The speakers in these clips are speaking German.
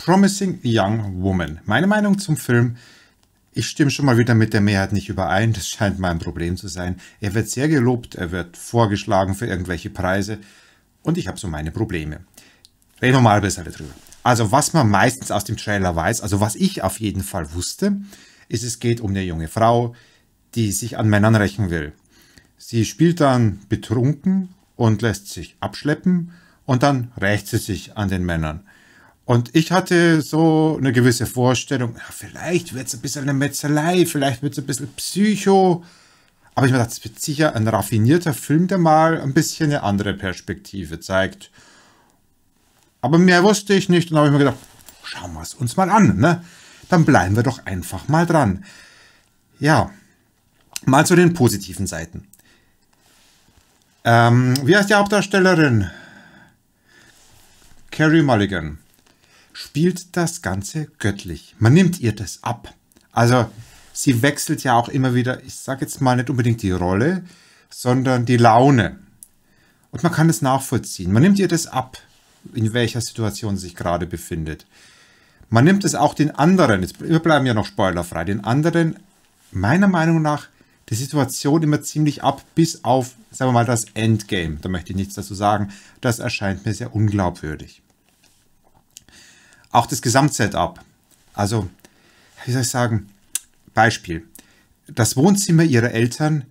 Promising Young Woman. Meine Meinung zum Film, ich stimme schon mal wieder mit der Mehrheit nicht überein, das scheint mein Problem zu sein. Er wird sehr gelobt, er wird vorgeschlagen für irgendwelche Preise und ich habe so meine Probleme. Reden wir mal ein bisschen drüber. Also was man meistens aus dem Trailer weiß, also was ich auf jeden Fall wusste, ist, es geht um eine junge Frau, die sich an Männern rächen will. Sie spielt dann betrunken und lässt sich abschleppen und dann rächt sie sich an den Männern. Und ich hatte so eine gewisse Vorstellung, ja, vielleicht wird es ein bisschen eine Metzelei, vielleicht wird es ein bisschen Psycho. Aber ich mir dachte, es wird sicher ein raffinierter Film, der mal ein bisschen eine andere Perspektive zeigt. Aber mehr wusste ich nicht und habe ich mir gedacht, schauen wir es uns mal an, ne? Dann bleiben wir doch einfach mal dran. Ja, mal zu den positiven Seiten. Ähm, wie heißt die Hauptdarstellerin? Carrie Mulligan spielt das Ganze göttlich. Man nimmt ihr das ab. Also sie wechselt ja auch immer wieder, ich sage jetzt mal nicht unbedingt die Rolle, sondern die Laune. Und man kann es nachvollziehen. Man nimmt ihr das ab, in welcher Situation sie sich gerade befindet. Man nimmt es auch den anderen, jetzt wir bleiben ja noch spoilerfrei, den anderen meiner Meinung nach die Situation immer ziemlich ab, bis auf, sagen wir mal, das Endgame. Da möchte ich nichts dazu sagen. Das erscheint mir sehr unglaubwürdig. Auch das Gesamtsetup. Also, wie soll ich sagen, Beispiel. Das Wohnzimmer ihrer Eltern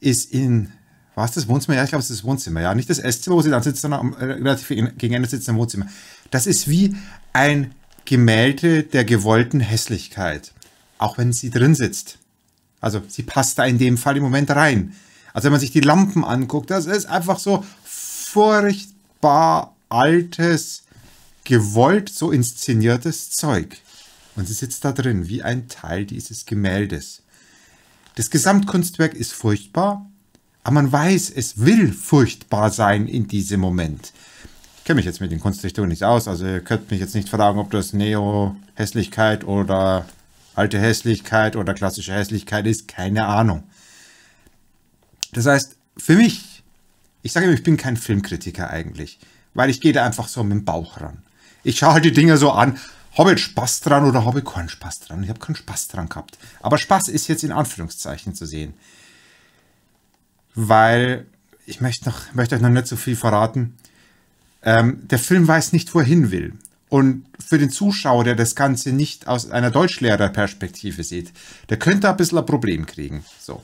ist in, was das Wohnzimmer? Ja, ich glaube, es ist das Wohnzimmer, ja. Nicht das Esszimmer, wo sie dann sitzt, sondern äh, relativ gegen Ende sitzt im Wohnzimmer. Das ist wie ein Gemälde der gewollten Hässlichkeit. Auch wenn sie drin sitzt. Also, sie passt da in dem Fall im Moment rein. Also, wenn man sich die Lampen anguckt, das ist einfach so furchtbar altes, gewollt so inszeniertes Zeug. Und sie sitzt da drin, wie ein Teil dieses Gemäldes. Das Gesamtkunstwerk ist furchtbar, aber man weiß, es will furchtbar sein in diesem Moment. Ich kenne mich jetzt mit den Kunstrichtungen nicht aus, also ihr könnt mich jetzt nicht fragen, ob das Neo-Hässlichkeit oder alte Hässlichkeit oder klassische Hässlichkeit ist, keine Ahnung. Das heißt, für mich, ich sage immer, ich bin kein Filmkritiker eigentlich, weil ich gehe da einfach so mit dem Bauch ran. Ich schaue halt die Dinge so an. Habe ich Spaß dran oder habe ich keinen Spaß dran? Ich habe keinen Spaß dran gehabt. Aber Spaß ist jetzt in Anführungszeichen zu sehen. Weil ich möchte, noch, möchte euch noch nicht so viel verraten. Ähm, der Film weiß nicht, wo er hin will. Und für den Zuschauer, der das Ganze nicht aus einer Deutschlehrerperspektive sieht, der könnte ein bisschen ein Problem kriegen. So.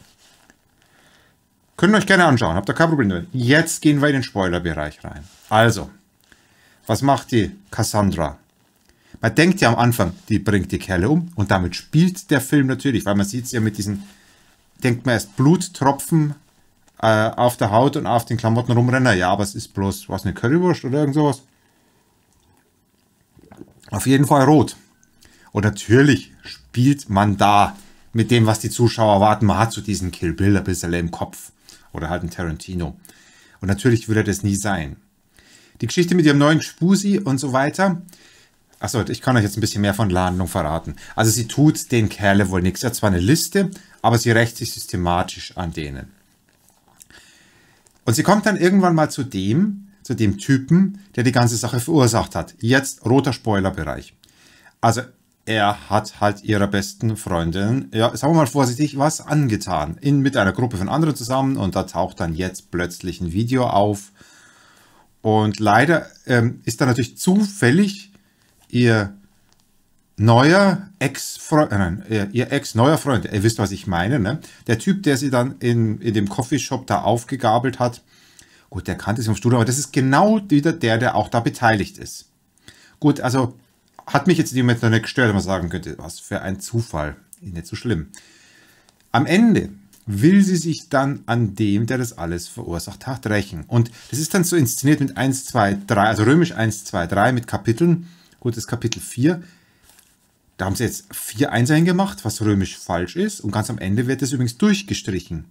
Könnt ihr euch gerne anschauen, habt ihr kein Problem damit. Jetzt gehen wir in den Spoilerbereich rein. Also, was macht die Cassandra? Man denkt ja am Anfang, die bringt die Kerle um und damit spielt der Film natürlich, weil man sieht es ja mit diesen, denkt man erst Bluttropfen äh, auf der Haut und auf den Klamotten rumrennen. Ja, aber es ist bloß, was, eine Currywurst oder irgend sowas? Auf jeden Fall rot. Und natürlich spielt man da mit dem, was die Zuschauer erwarten. Man hat so diesen Kill Bill ein bisschen im Kopf. Oder halt einen Tarantino. Und natürlich würde das nie sein die Geschichte mit ihrem neuen Spusi und so weiter. Achso, ich kann euch jetzt ein bisschen mehr von Landung verraten. Also sie tut den Kerle wohl nichts. Er hat zwar eine Liste, aber sie rächt sich systematisch an denen. Und sie kommt dann irgendwann mal zu dem, zu dem Typen, der die ganze Sache verursacht hat. Jetzt roter Spoilerbereich. Also er hat halt ihrer besten Freundin, ja, sagen wir mal vorsichtig, was angetan. In, mit einer Gruppe von anderen zusammen und da taucht dann jetzt plötzlich ein Video auf, und leider ähm, ist da natürlich zufällig ihr neuer Ex-Freund, äh, nein, ihr, ihr Ex-neuer Freund, ihr wisst, was ich meine, ne? Der Typ, der sie dann in, in dem Coffeeshop da aufgegabelt hat, gut, der kannte sie vom Studio, aber das ist genau wieder der, der auch da beteiligt ist. Gut, also hat mich jetzt in dem Moment noch nicht gestört, wenn man sagen könnte, was für ein Zufall, nicht so schlimm. Am Ende will sie sich dann an dem, der das alles verursacht hat, rächen. Und das ist dann so inszeniert mit 1, 2, 3, also römisch 1, 2, 3 mit Kapiteln. Gut, das Kapitel 4. Da haben sie jetzt vier Einsen gemacht, was römisch falsch ist. Und ganz am Ende wird das übrigens durchgestrichen.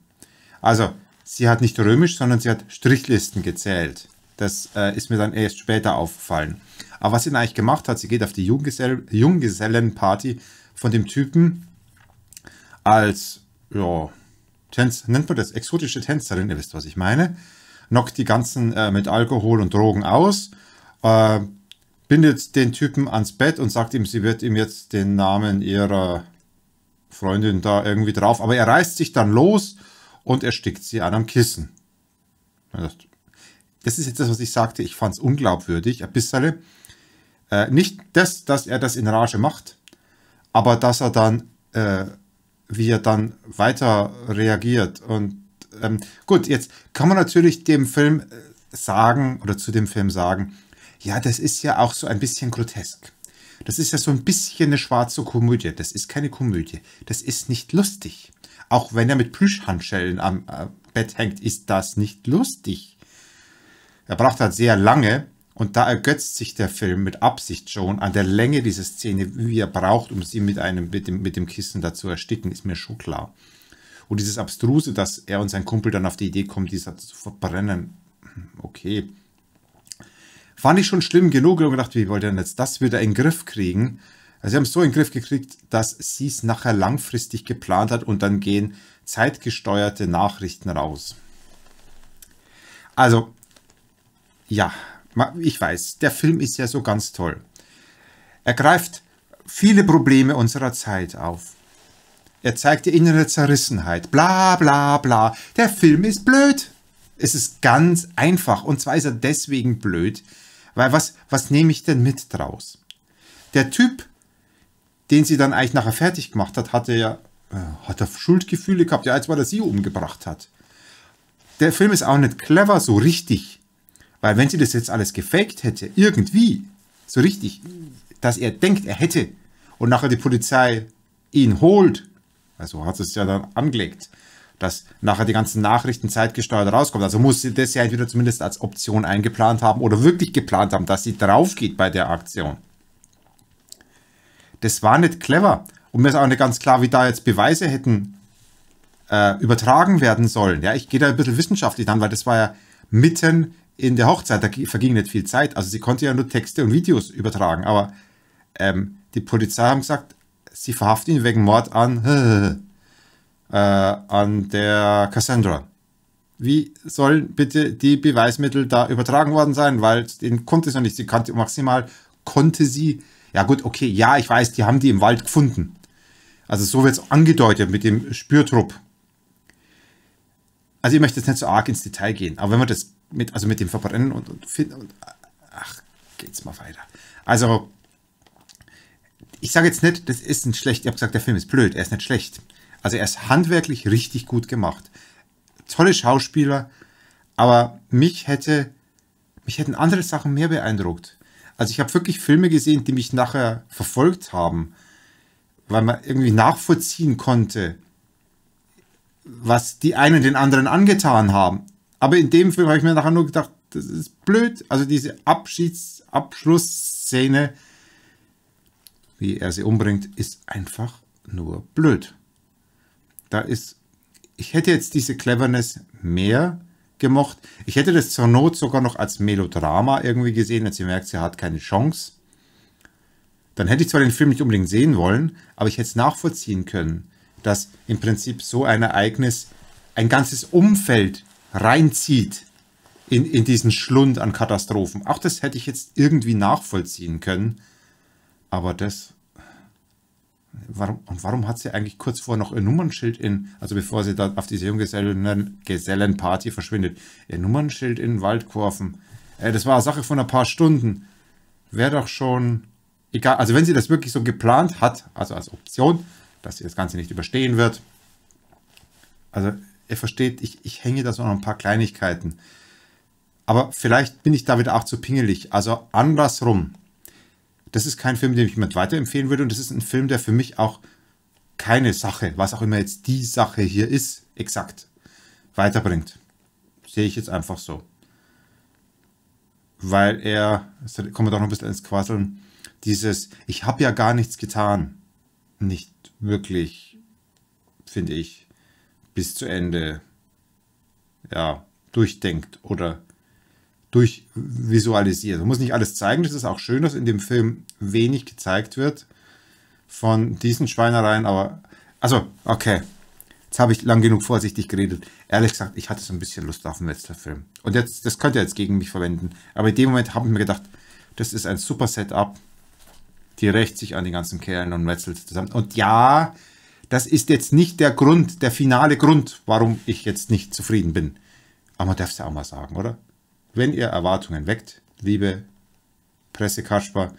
Also, sie hat nicht römisch, sondern sie hat Strichlisten gezählt. Das äh, ist mir dann erst später aufgefallen. Aber was sie dann eigentlich gemacht hat, sie geht auf die Junggesell Junggesellenparty von dem Typen als, ja, Tänz, nennt man das, exotische Tänzerin, ihr wisst, was ich meine, knockt die ganzen äh, mit Alkohol und Drogen aus, äh, bindet den Typen ans Bett und sagt ihm, sie wird ihm jetzt den Namen ihrer Freundin da irgendwie drauf, aber er reißt sich dann los und erstickt sie an einem Kissen. Das ist jetzt das, was ich sagte, ich fand es unglaubwürdig, ein bisschen. Äh, nicht das, dass er das in Rage macht, aber dass er dann äh, wie er dann weiter reagiert. Und ähm, gut, jetzt kann man natürlich dem Film äh, sagen oder zu dem Film sagen, ja, das ist ja auch so ein bisschen grotesk. Das ist ja so ein bisschen eine schwarze Komödie. Das ist keine Komödie. Das ist nicht lustig. Auch wenn er mit Plüschhandschellen am äh, Bett hängt, ist das nicht lustig. Er braucht halt sehr lange, und da ergötzt sich der Film mit Absicht schon an der Länge dieser Szene, wie er braucht, um sie mit, einem, mit, dem, mit dem Kissen da zu ersticken, ist mir schon klar. Und dieses Abstruse, dass er und sein Kumpel dann auf die Idee kommen, dieser zu verbrennen, okay. Fand ich schon schlimm genug und gedacht, wie wollt ihr denn jetzt das wieder in den Griff kriegen? Also sie haben es so in den Griff gekriegt, dass sie es nachher langfristig geplant hat und dann gehen zeitgesteuerte Nachrichten raus. Also, ja, ich weiß, der Film ist ja so ganz toll. Er greift viele Probleme unserer Zeit auf. Er zeigt die innere Zerrissenheit. Bla bla bla. Der Film ist blöd. Es ist ganz einfach. Und zwar ist er deswegen blöd, weil was, was nehme ich denn mit draus? Der Typ, den sie dann eigentlich nachher fertig gemacht hat, hatte ja äh, hat er Schuldgefühle gehabt, ja, als war, er sie umgebracht hat. Der Film ist auch nicht clever so richtig. Weil wenn sie das jetzt alles gefaked hätte, irgendwie, so richtig, dass er denkt, er hätte, und nachher die Polizei ihn holt, also hat es ja dann angelegt, dass nachher die ganzen Nachrichten zeitgesteuert rauskommen. Also muss sie das ja entweder zumindest als Option eingeplant haben oder wirklich geplant haben, dass sie draufgeht bei der Aktion. Das war nicht clever. Und mir ist auch nicht ganz klar, wie da jetzt Beweise hätten äh, übertragen werden sollen. Ja, ich gehe da ein bisschen wissenschaftlich an, weil das war ja mitten in der Hochzeit, da verging nicht viel Zeit. Also sie konnte ja nur Texte und Videos übertragen. Aber ähm, die Polizei haben gesagt, sie verhaftet ihn wegen Mord an, äh, an der Cassandra. Wie sollen bitte die Beweismittel da übertragen worden sein? Weil den konnte sie noch nicht. Sie kannte maximal, konnte sie. Ja gut, okay, ja, ich weiß, die haben die im Wald gefunden. Also so wird es angedeutet mit dem Spürtrupp. Also ich möchte jetzt nicht so arg ins Detail gehen, aber wenn man das mit, also mit dem Verbrennen und, und, und ach, geht's mal weiter. Also, ich sage jetzt nicht, das ist ein schlecht, ich habe gesagt, der Film ist blöd, er ist nicht schlecht. Also er ist handwerklich richtig gut gemacht. Tolle Schauspieler, aber mich hätte, mich hätten andere Sachen mehr beeindruckt. Also ich habe wirklich Filme gesehen, die mich nachher verfolgt haben, weil man irgendwie nachvollziehen konnte, was die einen den anderen angetan haben. Aber in dem Film habe ich mir nachher nur gedacht, das ist blöd. Also diese Abschieds Abschlussszene, wie er sie umbringt, ist einfach nur blöd. Da ist, ich hätte jetzt diese Cleverness mehr gemocht. Ich hätte das zur Not sogar noch als Melodrama irgendwie gesehen, als sie merkt, sie hat keine Chance. Dann hätte ich zwar den Film nicht unbedingt sehen wollen, aber ich hätte es nachvollziehen können, dass im Prinzip so ein Ereignis ein ganzes Umfeld reinzieht in, in diesen Schlund an Katastrophen. Auch das hätte ich jetzt irgendwie nachvollziehen können. Aber das... Warum, und warum hat sie eigentlich kurz vorher noch ihr Nummernschild in, also bevor sie dann auf diese Junggesellenparty verschwindet, ihr Nummernschild in den Wald geworfen? Äh, das war eine Sache von ein paar Stunden. Wäre doch schon egal. Also wenn sie das wirklich so geplant hat, also als Option, dass sie das Ganze nicht überstehen wird. Also ihr versteht, ich, ich hänge da so noch ein paar Kleinigkeiten. Aber vielleicht bin ich da wieder auch zu pingelig. Also andersrum. Das ist kein Film, den ich jemand weiterempfehlen würde. Und das ist ein Film, der für mich auch keine Sache, was auch immer jetzt die Sache hier ist, exakt weiterbringt. Sehe ich jetzt einfach so. Weil er, jetzt kommen wir doch noch ein bisschen ins Quasseln, dieses, ich habe ja gar nichts getan, nicht wirklich, finde ich bis zu Ende ja, durchdenkt oder durchvisualisiert. Man muss nicht alles zeigen, das ist auch schön, dass in dem Film wenig gezeigt wird von diesen Schweinereien, aber also, okay. Jetzt habe ich lang genug vorsichtig geredet. Ehrlich gesagt, ich hatte so ein bisschen Lust auf einen metzler film Und jetzt, das könnt ihr jetzt gegen mich verwenden. Aber in dem Moment habe ich mir gedacht, das ist ein super Setup. Die rächt sich an den ganzen Kerlen und metzelt zusammen. Und ja, das ist jetzt nicht der Grund, der finale Grund, warum ich jetzt nicht zufrieden bin. Aber man darf es ja auch mal sagen, oder? Wenn ihr Erwartungen weckt, liebe Presse Kasper,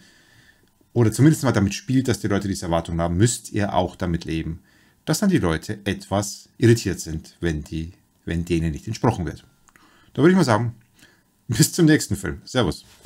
oder zumindest mal damit spielt, dass die Leute diese Erwartungen haben, müsst ihr auch damit leben, dass dann die Leute etwas irritiert sind, wenn, die, wenn denen nicht entsprochen wird. Da würde ich mal sagen, bis zum nächsten Film. Servus.